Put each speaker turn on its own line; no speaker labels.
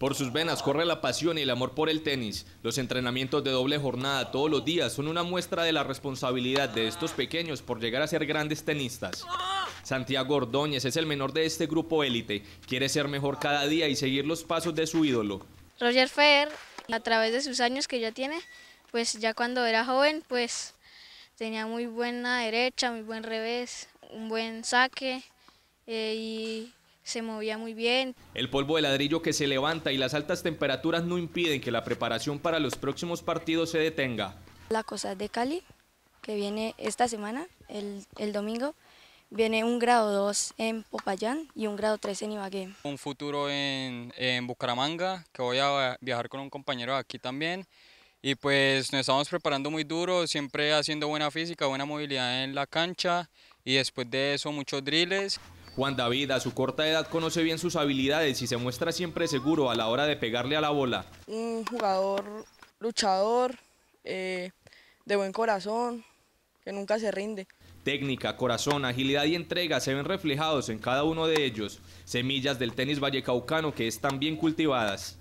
Por sus venas corre la pasión y el amor por el tenis. Los entrenamientos de doble jornada todos los días son una muestra de la responsabilidad de estos pequeños por llegar a ser grandes tenistas. Santiago Ordóñez es el menor de este grupo élite. Quiere ser mejor cada día y seguir los pasos de su ídolo.
Roger Federer, a través de sus años que ya tiene, pues ya cuando era joven, pues tenía muy buena derecha, muy buen revés, un buen saque eh, y se movía muy bien.
El polvo de ladrillo que se levanta y las altas temperaturas no impiden que la preparación para los próximos partidos se detenga.
La cosa de Cali, que viene esta semana, el, el domingo, viene un grado 2 en Popayán y un grado 3 en Ibagué.
Un futuro en, en Bucaramanga, que voy a viajar con un compañero aquí también. Y pues nos estamos preparando muy duro, siempre haciendo buena física, buena movilidad en la cancha y después de eso muchos drills. Juan David, a su corta edad, conoce bien sus habilidades y se muestra siempre
seguro a la hora de pegarle a la bola.
Un jugador luchador, eh, de buen corazón, que nunca se rinde.
Técnica, corazón, agilidad y entrega se ven reflejados en cada uno de ellos. Semillas del tenis vallecaucano que están bien cultivadas.